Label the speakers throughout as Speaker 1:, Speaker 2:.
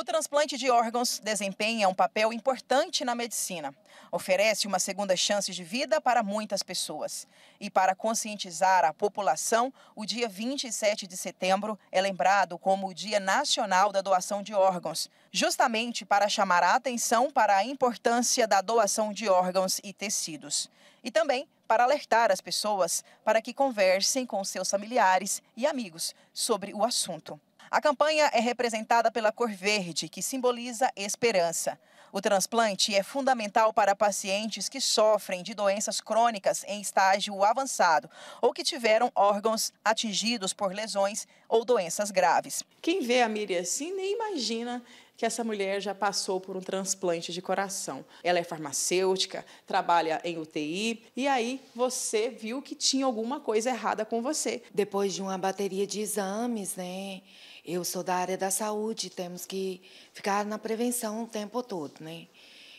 Speaker 1: O transplante de órgãos desempenha um papel importante na medicina. Oferece uma segunda chance de vida para muitas pessoas. E para conscientizar a população, o dia 27 de setembro é lembrado como o Dia Nacional da Doação de Órgãos, justamente para chamar a atenção para a importância da doação de órgãos e tecidos. E também para alertar as pessoas para que conversem com seus familiares e amigos sobre o assunto. A campanha é representada pela cor verde, que simboliza esperança. O transplante é fundamental para pacientes que sofrem de doenças crônicas em estágio avançado ou que tiveram órgãos atingidos por lesões ou doenças graves. Quem vê a Miriam assim nem imagina que essa mulher já passou por um transplante de coração. Ela é farmacêutica, trabalha em UTI,
Speaker 2: e aí você viu que tinha alguma coisa errada com você. Depois de uma bateria de exames, né? Eu sou da área da saúde, temos que ficar na prevenção o tempo todo, né?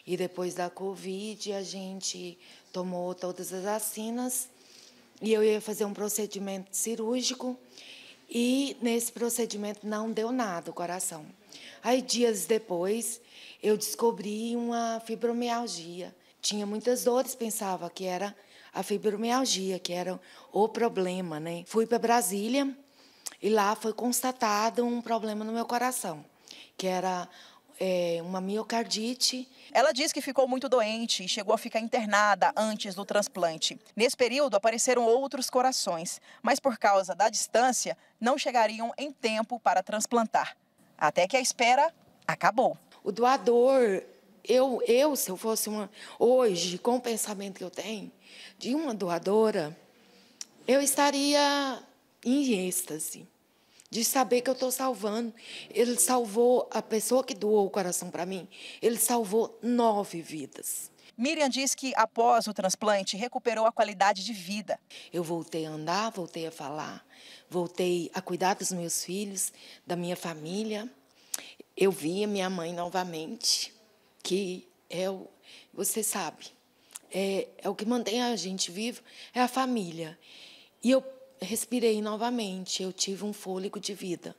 Speaker 2: E depois da Covid, a gente tomou todas as vacinas e eu ia fazer um procedimento cirúrgico. E nesse procedimento não deu nada o coração. Aí, dias depois, eu descobri uma fibromialgia. Tinha muitas dores, pensava que era a fibromialgia, que era o problema, né? Fui para Brasília e lá foi constatado um problema no meu coração, que era é, uma miocardite. Ela diz que ficou muito doente e chegou a ficar
Speaker 1: internada antes do transplante. Nesse período apareceram outros corações, mas por causa da distância não chegariam em tempo para transplantar até que a espera
Speaker 2: acabou. O doador, eu, eu se eu fosse uma. Hoje, com o pensamento que eu tenho, de uma doadora, eu estaria em êxtase de saber que eu estou salvando. Ele salvou a pessoa que doou o coração para mim. Ele salvou nove vidas. Miriam diz que após o transplante recuperou a qualidade de vida. Eu voltei a andar, voltei a falar, voltei a cuidar dos meus filhos, da minha família. Eu via minha mãe novamente, que é o, você sabe, é, é o que mantém a gente vivo, é a família. E eu respirei novamente, eu tive um fôlego de vida.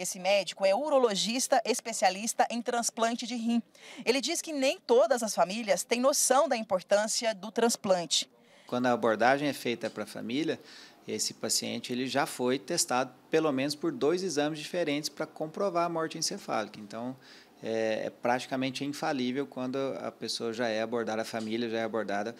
Speaker 2: Esse médico é urologista
Speaker 1: especialista em transplante de rim. Ele diz que nem todas as famílias têm noção da
Speaker 3: importância do transplante. Quando a abordagem é feita para a família, esse paciente ele já foi testado pelo menos por dois exames diferentes para comprovar a morte encefálica. Então, é, é, praticamente infalível quando a pessoa já é abordada, a família já é abordada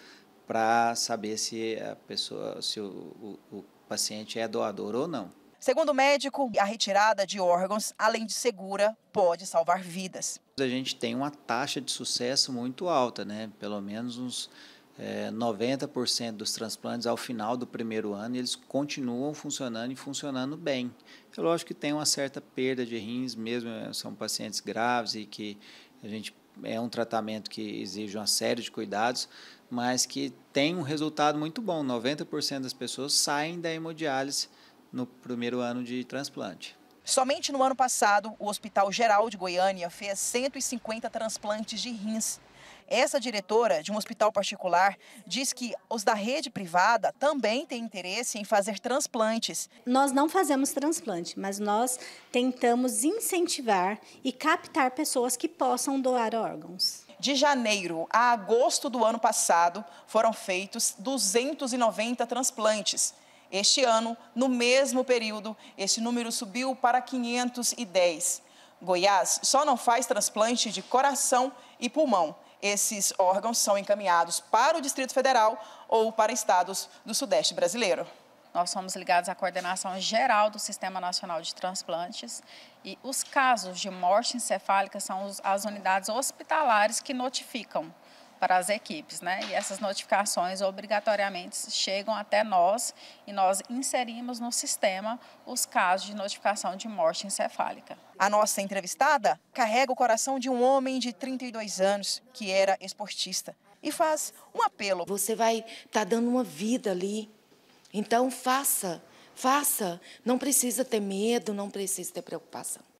Speaker 3: para saber se a pessoa, se o, o, o paciente é doador ou não.
Speaker 1: Segundo o médico, a retirada de órgãos, além de segura, pode salvar vidas.
Speaker 3: A gente tem uma taxa de sucesso muito alta, né? Pelo menos uns é, 90% dos transplantes ao final do primeiro ano eles continuam funcionando e funcionando bem. É lógico que tem uma certa perda de rins, mesmo é, são pacientes graves e que a gente é um tratamento que exige uma série de cuidados, mas que tem um resultado muito bom. 90% das pessoas saem da hemodiálise no primeiro ano de transplante.
Speaker 1: Somente no ano passado, o Hospital Geral de Goiânia fez 150 transplantes de rins. Essa diretora de um hospital particular diz que os da rede privada também têm interesse em fazer transplantes. Nós não fazemos transplante, mas nós tentamos incentivar e captar pessoas que possam doar órgãos. De janeiro a agosto do ano passado, foram feitos 290 transplantes este ano, no mesmo período, esse número subiu para 510. Goiás só não faz transplante de coração e pulmão. Esses órgãos são encaminhados para o Distrito Federal ou para estados do Sudeste brasileiro. Nós somos ligados à coordenação geral do Sistema Nacional de Transplantes e os casos de morte encefálica são as unidades hospitalares que notificam para as equipes, né? E essas notificações obrigatoriamente chegam até nós e nós inserimos no sistema os casos de notificação de morte encefálica. A nossa entrevistada carrega o coração de um homem de 32 anos que era esportista e faz
Speaker 2: um apelo. Você vai estar tá dando uma vida ali, então faça, faça. Não precisa ter medo, não precisa ter preocupação.